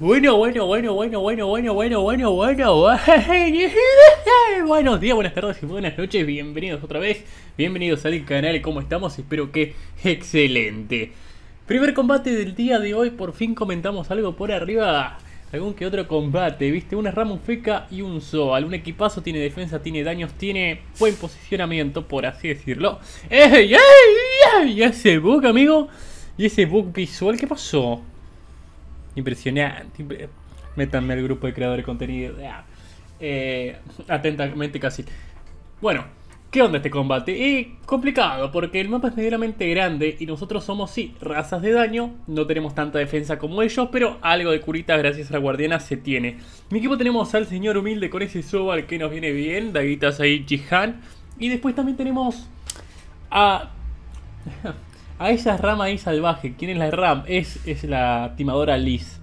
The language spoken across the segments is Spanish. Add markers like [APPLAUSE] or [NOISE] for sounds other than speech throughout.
Bueno, bueno, bueno, bueno, bueno, bueno, bueno, bueno, [LAUGHS] bueno. Buenos días, buenas tardes y buenas noches. Bienvenidos otra vez. Bienvenidos al canal. ¿Cómo estamos? Espero que excelente. Primer combate del día de hoy. Por fin comentamos algo por arriba. Algún que otro combate, viste, una Ramon Feca y un Zoal. Un equipazo tiene defensa, tiene daños, tiene buen posicionamiento, por así decirlo. ¡Ey, ey, ey! ese bug, amigo! ¿Y ese bug visual qué pasó? Impresionante. Métanme al grupo de creadores de contenido. Eh, atentamente, casi. Bueno, ¿qué onda este combate? Y complicado, porque el mapa es medianamente grande y nosotros somos, sí, razas de daño. No tenemos tanta defensa como ellos, pero algo de curita gracias a la guardiana se tiene. Mi equipo tenemos al señor humilde con ese Sobal que nos viene bien. Daguitas ahí, Jihan. Y después también tenemos a... [LAUGHS] A esa rama ahí salvaje. ¿Quién es la Ram? Es, es la timadora Liz.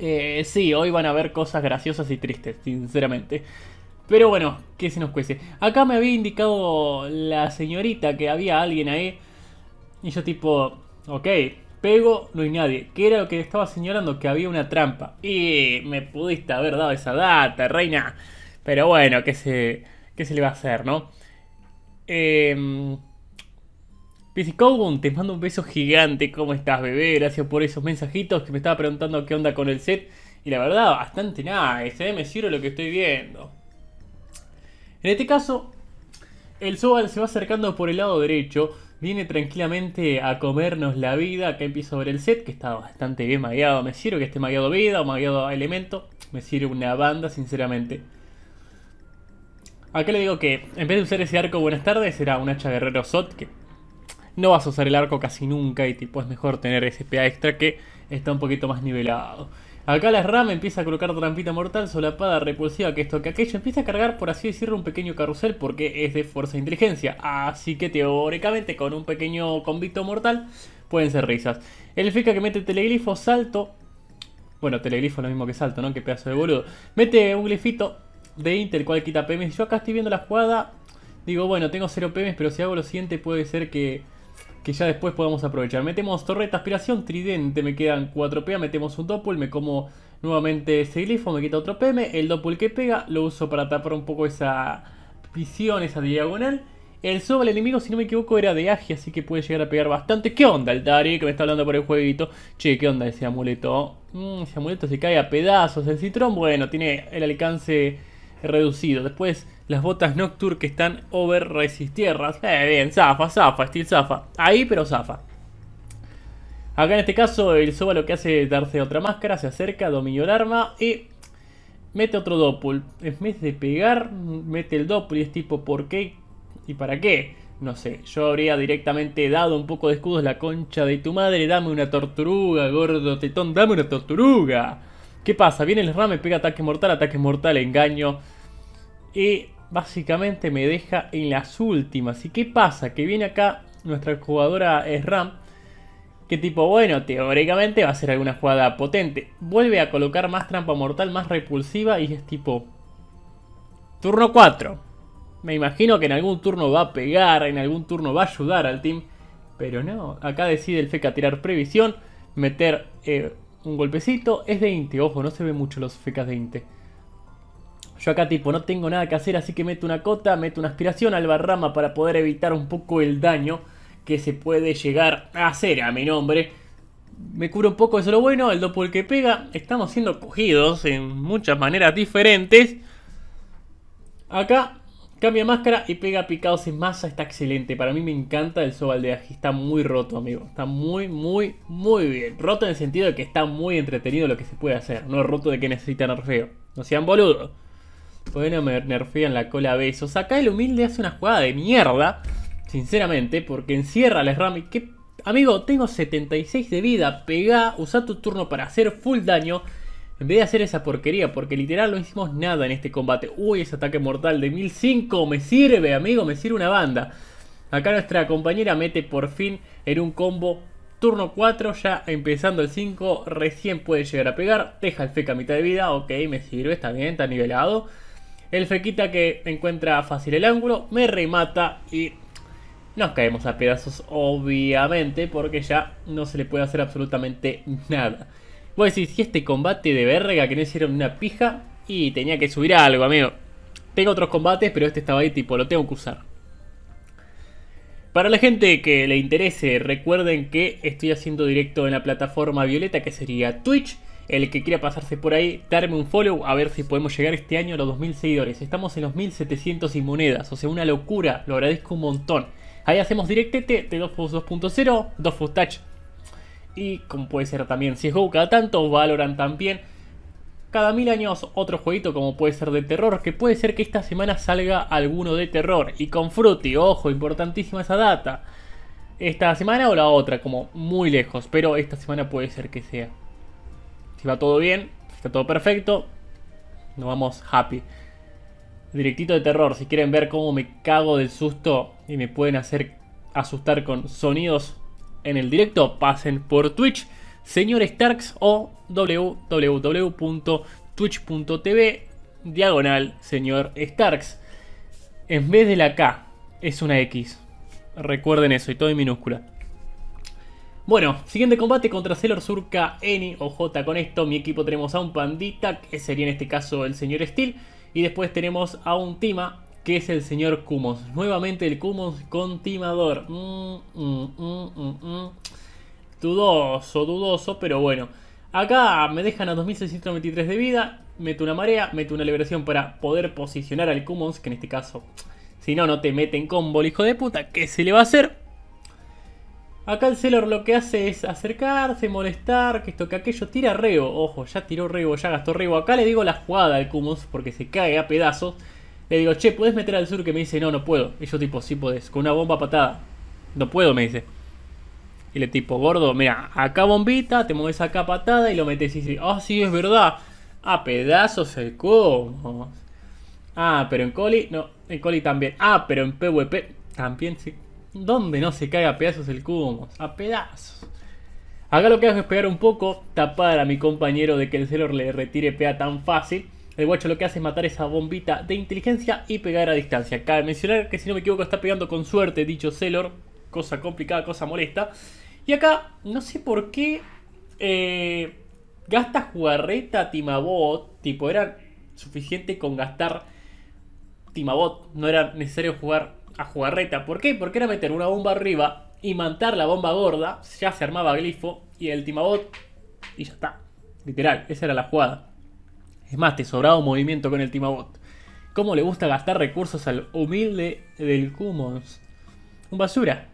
Eh, sí, hoy van a ver cosas graciosas y tristes, sinceramente. Pero bueno, que se nos cuece. Acá me había indicado la señorita que había alguien ahí. Y yo tipo, ok, pego, no hay nadie. ¿Qué era lo que estaba señalando? Que había una trampa. Y me pudiste haber dado esa data, reina. Pero bueno, ¿qué se, qué se le va a hacer, no? Eh... Kogun, te mando un beso gigante. ¿Cómo estás, bebé? Gracias por esos mensajitos que me estaba preguntando qué onda con el set. Y la verdad, bastante nada. Nice, ¿eh? Me sirve lo que estoy viendo. En este caso, el Sobal se va acercando por el lado derecho. Viene tranquilamente a comernos la vida. Acá empiezo a ver el set, que está bastante bien magueado. Me sirve que esté magueado vida o magueado elemento. Me sirve una banda, sinceramente. Acá le digo que en vez de usar ese arco buenas tardes, será un hacha guerrero Sot, que no vas a usar el arco casi nunca y tipo es mejor tener ese PA extra que está un poquito más nivelado. Acá la RAM empieza a colocar trampita mortal, solapada, repulsiva, que esto, que aquello. Empieza a cargar, por así decirlo, un pequeño carrusel porque es de fuerza e inteligencia. Así que teóricamente con un pequeño convicto mortal pueden ser risas. El fica que mete teleglifo, salto. Bueno, teleglifo es lo mismo que salto, ¿no? Qué pedazo de boludo. Mete un glifito de Intel, cual quita PMs. Yo acá estoy viendo la jugada. Digo, bueno, tengo 0 PMs, pero si hago lo siguiente puede ser que que ya después podemos aprovechar. Metemos torreta, aspiración, tridente, me quedan 4 PM. metemos un doppel, me como nuevamente ese glifo, me quita otro PM, el doppel que pega, lo uso para tapar un poco esa visión, esa diagonal. El sobre el enemigo, si no me equivoco, era de Agi, así que puede llegar a pegar bastante. ¿Qué onda el Dari que me está hablando por el jueguito? Che, ¿qué onda ese amuleto? Mm, ese amuleto se cae a pedazos. El citrón, bueno, tiene el alcance reducido. Después las botas Nocturne que están over resistierras. Eh, bien, zafa, zafa, steel zafa. Ahí pero zafa. Acá en este caso el Soba lo que hace es darse otra máscara, se acerca, dominó el arma y mete otro doppel. En vez de pegar, mete el doppel y es tipo ¿por qué? ¿Y para qué? No sé, yo habría directamente dado un poco de escudos la concha de tu madre. Dame una tortuga gordo tetón, dame una tortuga. ¿Qué pasa? Viene el RAM, me pega ataque mortal, ataque mortal, engaño. Y básicamente me deja en las últimas. ¿Y qué pasa? Que viene acá nuestra jugadora eh, RAM. Que tipo, bueno, teóricamente va a ser alguna jugada potente. Vuelve a colocar más trampa mortal, más repulsiva y es tipo... Turno 4. Me imagino que en algún turno va a pegar, en algún turno va a ayudar al team. Pero no, acá decide el FECA tirar previsión, meter eh, un golpecito. Es de 20 ojo, no se ve mucho los fecas de 20. Yo acá tipo no tengo nada que hacer, así que meto una cota, meto una aspiración al barrama para poder evitar un poco el daño que se puede llegar a hacer a mi nombre. Me curo un poco, eso es lo bueno, el doppel que pega. Estamos siendo cogidos en muchas maneras diferentes. Acá Cambia máscara y pega picados sin masa, está excelente. Para mí me encanta el Sobal está muy roto, amigo. Está muy, muy, muy bien. Roto en el sentido de que está muy entretenido lo que se puede hacer. No es roto de que necesita nerfeo. No sean boludos. Bueno, me nerfean la cola besos. Acá el humilde hace una jugada de mierda, sinceramente, porque encierra al SRAM amigo, tengo 76 de vida. Pega, usa tu turno para hacer full daño en vez de hacer esa porquería, porque literal no hicimos nada en este combate. Uy, ese ataque mortal de 1005 me sirve, amigo, me sirve una banda. Acá nuestra compañera mete por fin en un combo turno 4, ya empezando el 5, recién puede llegar a pegar. Deja el feca a mitad de vida, ok, me sirve, está bien, está nivelado. El fequita que encuentra fácil el ángulo, me remata y nos caemos a pedazos, obviamente, porque ya no se le puede hacer absolutamente nada a decir, si este combate de verga que no hicieron una pija y tenía que subir algo, amigo. Tengo otros combates, pero este estaba ahí tipo, lo tengo que usar. Para la gente que le interese, recuerden que estoy haciendo directo en la plataforma violeta, que sería Twitch. El que quiera pasarse por ahí, darme un follow, a ver si podemos llegar este año a los 2.000 seguidores. Estamos en los 1.700 y monedas, o sea, una locura, lo agradezco un montón. Ahí hacemos directete de 2.0, 2.0, Touch y como puede ser también CSGO cada tanto, valoran también. Cada mil años otro jueguito como puede ser de terror, que puede ser que esta semana salga alguno de terror. Y con Fruity, ojo, importantísima esa data. Esta semana o la otra, como muy lejos, pero esta semana puede ser que sea. Si va todo bien, si está todo perfecto, nos vamos happy. Directito de terror, si quieren ver cómo me cago del susto y me pueden hacer asustar con sonidos en el directo, pasen por Twitch, señor Starks o www.twitch.tv diagonal señor Starks. En vez de la K es una X. Recuerden eso y todo en minúscula. Bueno, siguiente combate contra Sailor Surka, N o J. Con esto mi equipo tenemos a un Pandita, que sería en este caso el señor Steel. Y después tenemos a un Tima, que es el señor Cumos Nuevamente el Cumos con mm, mm, mm, dudoso, dudoso, pero bueno. Acá me dejan a 2623 de vida. Meto una marea, meto una liberación para poder posicionar al Cumos que en este caso, si no, no te meten combo, hijo de puta. ¿Qué se le va a hacer? Acá el Celor lo que hace es acercarse, molestar, que esto que aquello. Tira reo, ojo, ya tiró reo, ya gastó reo. Acá le digo la jugada al Cumos porque se cae a pedazos. Le digo, che, ¿puedes meter al sur? Que me dice, no, no puedo. Y yo tipo, sí podés, con una bomba patada. No puedo, me dice. Y le tipo, gordo, mira, acá bombita, te mueves acá patada y lo metes y dice, oh, sí, es verdad. A ah, pedazos el cubo. Ah, pero en Coli, no, en Coli también. Ah, pero en PvP también sí. ¿Dónde no se cae a pedazos el cubo? A pedazos. Acá lo que hago es pegar un poco, tapar a mi compañero de que el Celor le retire pea tan fácil. El guacho lo que hace es matar esa bombita de inteligencia y pegar a distancia. Cabe mencionar que si no me equivoco está pegando con suerte dicho celor, Cosa complicada, cosa molesta. Y acá, no sé por qué... Eh, gasta jugarreta Timabot. Tipo, era suficiente con gastar Timabot. No era necesario jugar a jugarreta. ¿Por qué? Porque era meter una bomba arriba y mantar la bomba gorda, ya se armaba glifo y el timabot y ya está. Literal, esa era la jugada. Es más, te sobraba movimiento con el Timabot. ¿Cómo le gusta gastar recursos al humilde del Commons? Un basura.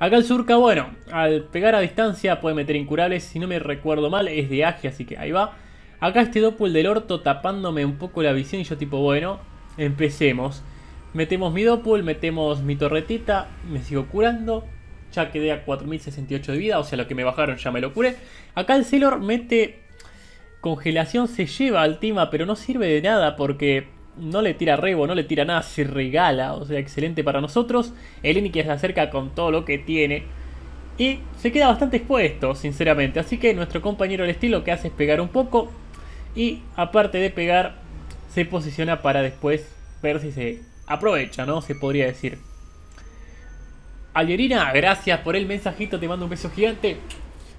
Acá el Surca, bueno, al pegar a distancia puede meter incurables. Si no me recuerdo mal, es de Age, así que ahí va. Acá este Doppel del Orto tapándome un poco la visión. Y yo, tipo, bueno, empecemos. Metemos mi Doppel, metemos mi torretita. Me sigo curando. Ya quedé a 4068 de vida, o sea, lo que me bajaron ya me lo curé. Acá el Sailor mete Congelación se lleva al tema, pero no sirve de nada porque no le tira rebo, no le tira nada, se regala. O sea, excelente para nosotros. El que se acerca con todo lo que tiene. Y se queda bastante expuesto, sinceramente. Así que nuestro compañero el estilo que hace es pegar un poco. Y aparte de pegar, se posiciona para después ver si se aprovecha, ¿no? Se podría decir. Alierina, gracias por el mensajito. Te mando un beso gigante.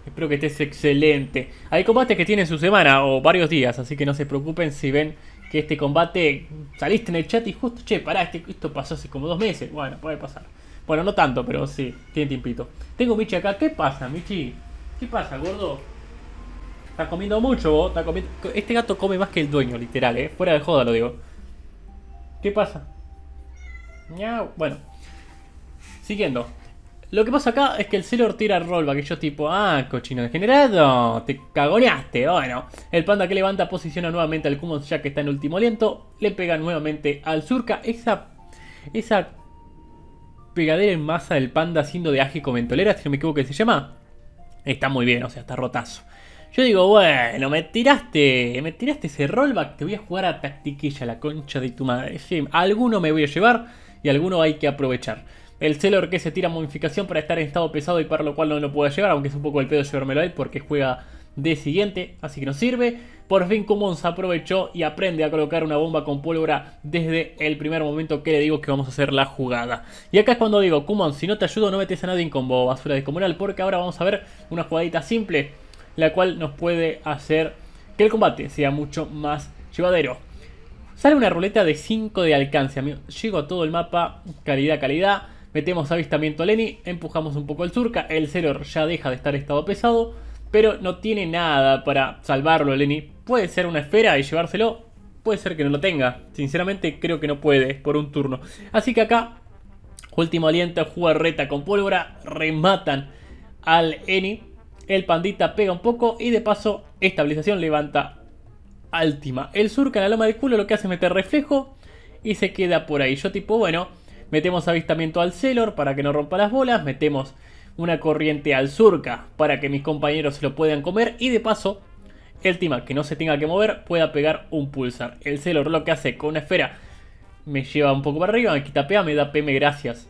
Espero que estés excelente. Hay combates que tienen su semana o varios días, así que no se preocupen si ven que este combate saliste en el chat y justo, che, pará, este, esto pasó hace como dos meses. Bueno, puede pasar. Bueno, no tanto, pero sí, tiene tiempito. Tengo Michi acá. ¿Qué pasa, Michi? ¿Qué pasa, gordo? está comiendo mucho vos. Este gato come más que el dueño, literal, ¿eh? Fuera de joda lo digo. ¿Qué pasa? bueno. Siguiendo. Lo que pasa acá es que el Sailor tira el rollback. Y yo tipo, ah, cochino degenerado, te cagoneaste. Bueno, el panda que levanta posiciona nuevamente al Kumon ya que está en último aliento. Le pega nuevamente al Surca. Esa, esa pegadera en masa del panda haciendo de aje con ventolera, si no me equivoco que se llama. Está muy bien, o sea, está rotazo. Yo digo, bueno, me tiraste, me tiraste ese rollback, te voy a jugar a tactiquilla, la concha de tu madre. alguno me voy a llevar y alguno hay que aprovechar. El celor que se tira modificación para estar en estado pesado y para lo cual no lo puede llevar, aunque es un poco el pedo llevármelo a porque juega de siguiente, así que no sirve. Por fin se aprovechó y aprende a colocar una bomba con pólvora desde el primer momento que le digo que vamos a hacer la jugada. Y acá es cuando digo, Kumon si no te ayudo no metes a nadie en combo basura comunal porque ahora vamos a ver una jugadita simple, la cual nos puede hacer que el combate sea mucho más llevadero. Sale una ruleta de 5 de alcance, amigo. Llego a todo el mapa, calidad, calidad. Metemos avistamiento a Eni. empujamos un poco el surca, el Zero ya deja de estar estado pesado, pero no tiene nada para salvarlo Lenny. Puede ser una esfera y llevárselo, puede ser que no lo tenga. Sinceramente creo que no puede por un turno. Así que acá, último aliento, juega reta con pólvora, rematan al Eni. El pandita pega un poco y de paso estabilización levanta Altima. El surca en la loma de culo lo que hace es meter reflejo y se queda por ahí. Yo tipo, bueno Metemos avistamiento al Celor para que no rompa las bolas. Metemos una corriente al Surca para que mis compañeros se lo puedan comer. Y de paso, el Tima que no se tenga que mover pueda pegar un Pulsar. El Celor lo que hace con una esfera me lleva un poco para arriba, me quita PA, me da PM gracias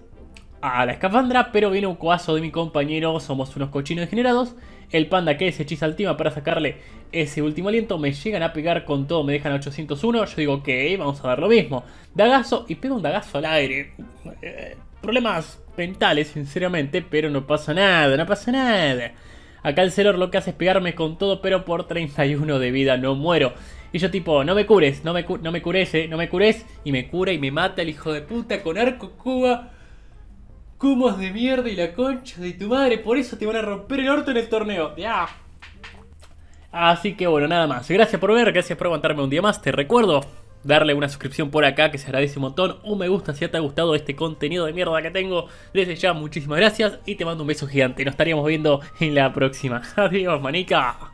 a la escafandra. Pero viene un coazo de mi compañero, somos unos cochinos degenerados. El panda que es hechiza para sacarle ese último aliento. Me llegan a pegar con todo, me dejan 801. Yo digo, ok, vamos a dar lo mismo. Dagazo y pega un dagazo al aire. Eh, problemas mentales, sinceramente, pero no pasa nada, no pasa nada. Acá el Celor lo que hace es pegarme con todo, pero por 31 de vida no muero. Y yo tipo, no me cures, no me, no me cures, eh, no me cures. Y me cura y me mata el hijo de puta con arco cuba cumos de mierda y la concha de tu madre. Por eso te van a romper el orto en el torneo. Ya. Así que bueno, nada más. Gracias por ver, gracias por aguantarme un día más. Te recuerdo darle una suscripción por acá que se agradece un montón. Un me gusta si te ha gustado este contenido de mierda que tengo. Desde ya, muchísimas gracias y te mando un beso gigante. Nos estaríamos viendo en la próxima. [LAUGHS] Adiós, manica.